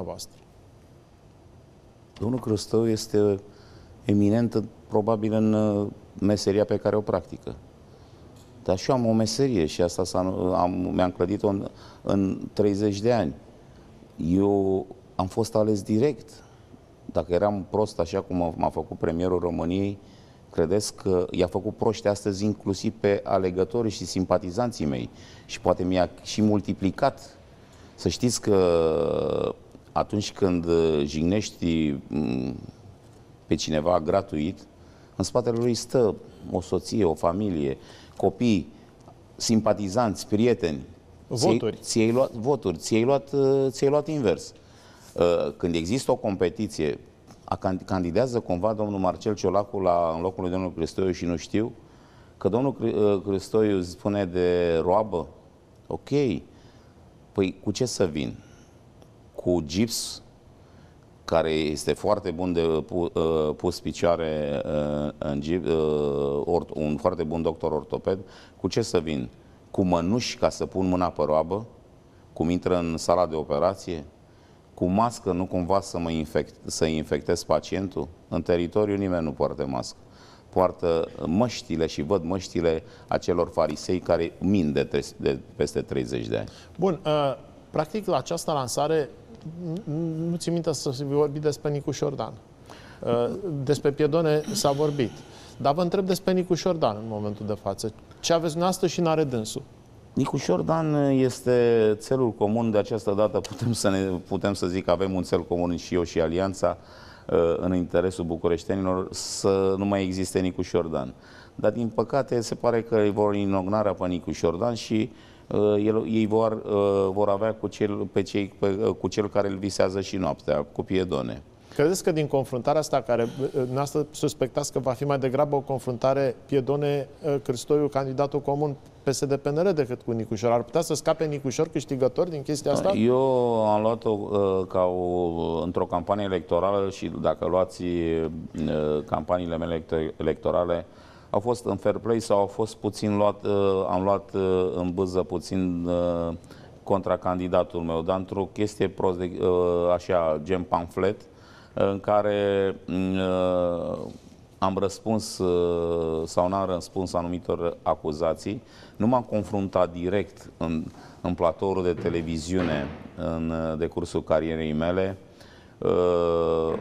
dumneavoastră? Domnul Crăstău este eminent probabil în uh, meseria pe care o practică. Dar și eu am o meserie și asta am, mi-am clădit-o în, în 30 de ani. Eu am fost ales direct. Dacă eram prost așa cum m-a făcut premierul României, credeți că i-a făcut proști astăzi inclusiv pe alegătorii și simpatizanții mei și poate mi-a și multiplicat. Să știți că atunci când uh, jignești mm, pe cineva gratuit, în spatele lui stă o soție, o familie, copii, simpatizanți, prieteni. Voturi. Ți-ai luat voturi, ți-ai luat, uh, ți luat invers. Uh, când există o competiție, candidează cumva domnul Marcel Ciolacu la, în locul lui domnul Cristoiu și nu știu, că domnul Cristoiu spune de roabă, ok, păi cu ce să vin? cu gips, care este foarte bun de uh, pus picioare uh, în gips, uh, un foarte bun doctor ortoped, cu ce să vin? Cu mănuși ca să pun mâna pe roabă, cum intră în sala de operație, cu mască nu cumva să mă infect, să infectez pacientul? În teritoriu nimeni nu poartă mască. Poartă măștile și văd măștile acelor farisei care min de, de peste 30 de ani. Bun, uh, practic la această lansare nu ți minte să vorbi vorbit despre Nicu Șordan. Uh, despre Piedone s-a vorbit. Dar vă întreb despre Nicu Șordan în momentul de față. Ce aveți dumneavoastră și n-are dânsul? Nicu Șordan este țelul comun de această dată. Putem să, ne, putem să zic că avem un țel comun și eu și Alianța uh, în interesul bucureștenilor să nu mai existe Nicu Șordan. Dar din păcate se pare că vor inognarea pe Nicu Șordan și Uh, el, ei vor, uh, vor avea cu cel, pe cei, pe, uh, cu cel care îl visează și noaptea, cu piedone. Credeți că din confruntarea asta, care noastră suspectați că va fi mai degrabă o confruntare piedone Cristoiu, candidatul comun PSD-PNR decât cu Nicușor, ar putea să scape Nicușor câștigător din chestia asta? Eu am luat-o ca o, într-o campanie electorală și dacă luați campaniile mele electorale, a fost în fair play sau a fost puțin luat, uh, am luat uh, în bâză puțin uh, contra candidatul meu, dar într-o chestie prost de, așa, gen pamflet, în care mm, am răspuns sau n-am răspuns anumitor acuzații. Nu m-am confruntat direct în, în platoul de televiziune în decursul carierei mele Uh,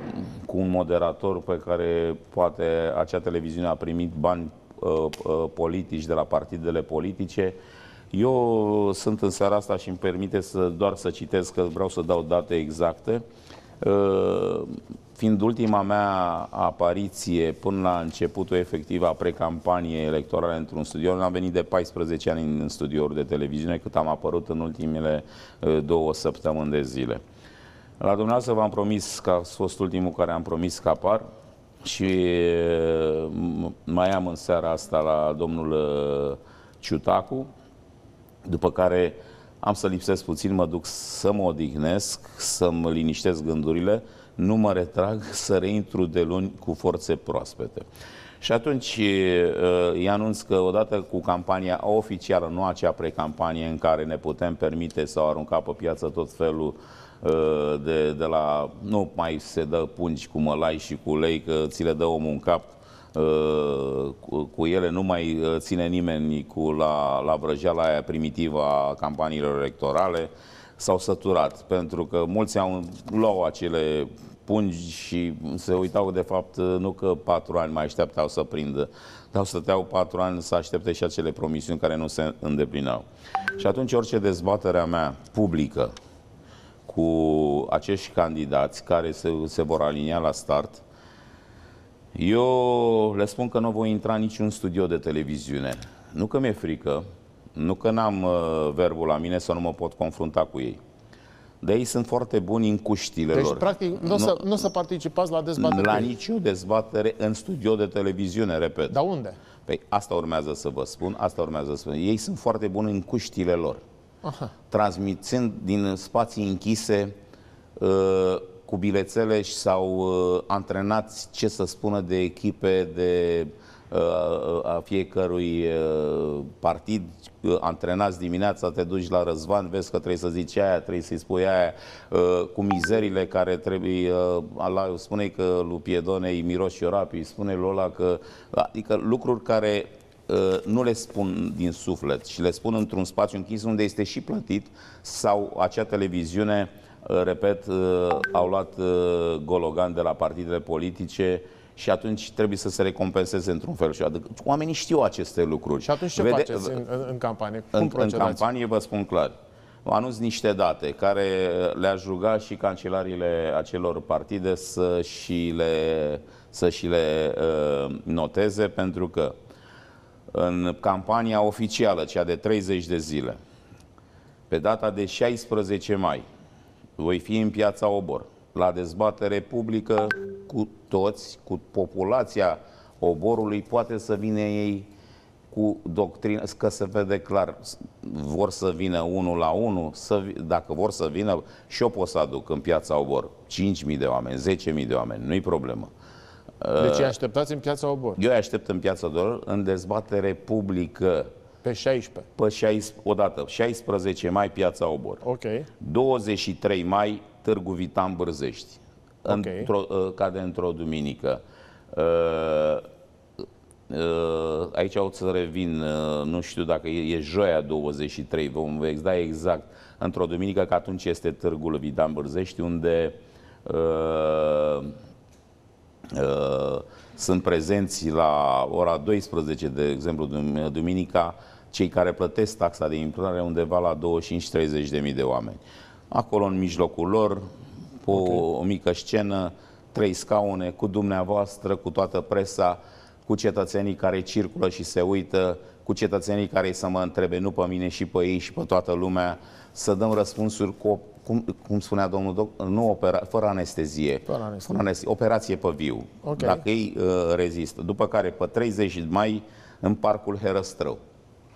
cu un moderator pe care poate acea televiziune a primit bani uh, uh, politici de la partidele politice. Eu sunt în seara asta și îmi permite să doar să citesc, că vreau să dau date exacte. Fiind ultima mea apariție până la începutul efectiv a precampaniei electorale într-un studio, am venit de 14 ani în studiouri de televiziune, cât am apărut în ultimele două săptămâni de zile. La dumneavoastră v-am promis că a fost ultimul care am promis că apar și mai am în seara asta la domnul uh, Ciutacu, după care am să lipsesc puțin, mă duc să mă odihnesc, să-mi liniștesc gândurile, nu mă retrag, să reintru de luni cu forțe proaspete. Și atunci uh, îi anunț că odată cu campania oficială, nu acea precampanie în care ne putem permite o arunca pe piață tot felul Uh, de, de la... Nu mai se dă pungi cu mălai și cu lei, că ți le dă omul în cap. Uh, cu, ele nu mai uh, ține nimeni cu la, la vrăjeala aia primitivă a campaniilor electorale. S-au săturat, pentru că mulți au luat acele pungi și se uitau de fapt nu că patru ani mai așteptau să prindă, dar stăteau patru ani să aștepte și acele promisiuni care nu se îndeplinau Și atunci orice dezbatere a mea publică cu acești candidați care se, se vor alinia la start, eu le spun că nu voi intra în niciun studio de televiziune. Nu că mi-e frică, nu că n-am uh, verbul la mine să nu mă pot confrunta cu ei. De ei sunt foarte buni în cuștile deci, lor. Deci, practic, nu o să, nu să participați la dezbatere? La nicio dezbatere în studio de televiziune, repet. Dar unde? Păi asta urmează să vă spun, asta urmează să vă spun. Ei sunt foarte buni în cuștile lor. Aha. transmițând din spații închise uh, cu bilețele și s-au uh, antrenați ce să spună de echipe de uh, a fiecărui partid, antrenați dimineața, te duci la Răzvan, vezi că trebuie să zici aia, trebuie să-i spui aia, cu mizerile care trebuie, ala, spune că lui Piedone îi miroși și spune lui ăla că, adică lucruri care Uh, nu le spun din suflet și le spun într-un spațiu închis unde este și plătit sau acea televiziune, uh, repet, uh, au luat Gologan de la partidele politice și atunci trebuie să se recompenseze într-un fel. Și adică, oamenii știu aceste lucruri. Și atunci ce Vede... faceți în, în campanie? Cum în, în campanie vă spun clar. Anunț niște date care le a juga și cancelariile acelor partide să și le, să și le uh, noteze pentru că uh, în campania oficială, cea de 30 de zile, pe data de 16 mai, voi fi în piața Obor, la dezbatere publică cu toți, cu populația Oborului, poate să vină ei cu doctrină, că se vede clar, vor să vină unul la unul, să, dacă vor să vină, și eu pot să aduc în piața Obor 5.000 de oameni, 10.000 de oameni, nu-i problemă. Deci așteptați în piața Obor. Eu aștept în piața Obor în dezbatere publică. Pe 16. Pe 16, odată, 16 mai piața Obor. Ok. 23 mai Târgu Vitan Bârzești. Okay. Într-o, uh, cade într-o duminică. Uh, uh, aici o să revin, nu știu dacă e, joia 23, vom da exact. Într-o duminică, că atunci este Târgul Vidan Bârzești, unde uh, Uh, sunt prezenți la ora 12, de exemplu, duminica, cei care plătesc taxa de intrare undeva la 25-30 de mii de oameni. Acolo, în mijlocul lor, cu okay. o mică scenă, trei scaune, cu dumneavoastră, cu toată presa, cu cetățenii care circulă și se uită, cu cetățenii care să mă întrebe, nu pe mine și pe ei și pe toată lumea, să dăm răspunsuri cu, cum, cum spunea domnul doctor, nu opera, fără anestezie, fără anestezie. Fără anestezie operație pe viu, okay. dacă ei uh, rezistă. După care, pe 30 mai, în Parcul Herăstrău.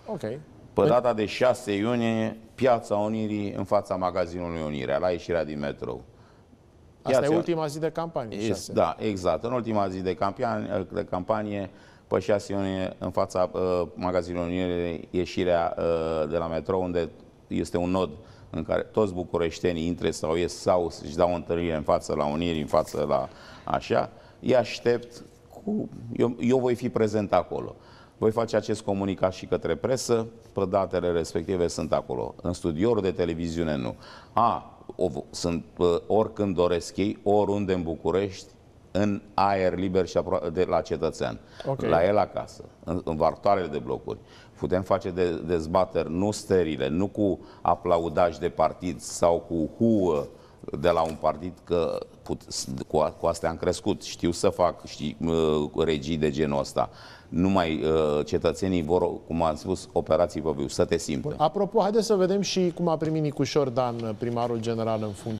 Ok. Pe deci- data de 6 iunie, Piața Unirii în fața magazinului Unirea, la ieșirea din metrou. Asta Piața... e ultima zi de campanie. Este, da, exact. În ultima zi de campanie, de campanie pe 6 în fața uh, magazinului Uniunii, ieșirea uh, de la metrou, unde este un nod în care toți bucureștenii intre sau ies sau își dau o întâlnire în față la Unirii, în față la așa, îi aștept cu... Eu, eu voi fi prezent acolo. Voi face acest comunicat și către presă, datele respective sunt acolo. În studiouri de televiziune nu. A, o, sunt uh, oricând doresc ei, oriunde în București, în aer liber și de la cetățean, okay. la el acasă, în, în vartoarele de blocuri. Putem face de, dezbateri nu sterile, nu cu aplaudaj de partid sau cu huă de la un partid că put, cu, cu astea am crescut, știu să fac știi, regii de genul ăsta. Numai uh, cetățenii vor, cum am spus, operații vă viu, să te simtă. Apropo, haideți să vedem și cum a primit Nicușor Dan, primarul general în funcție.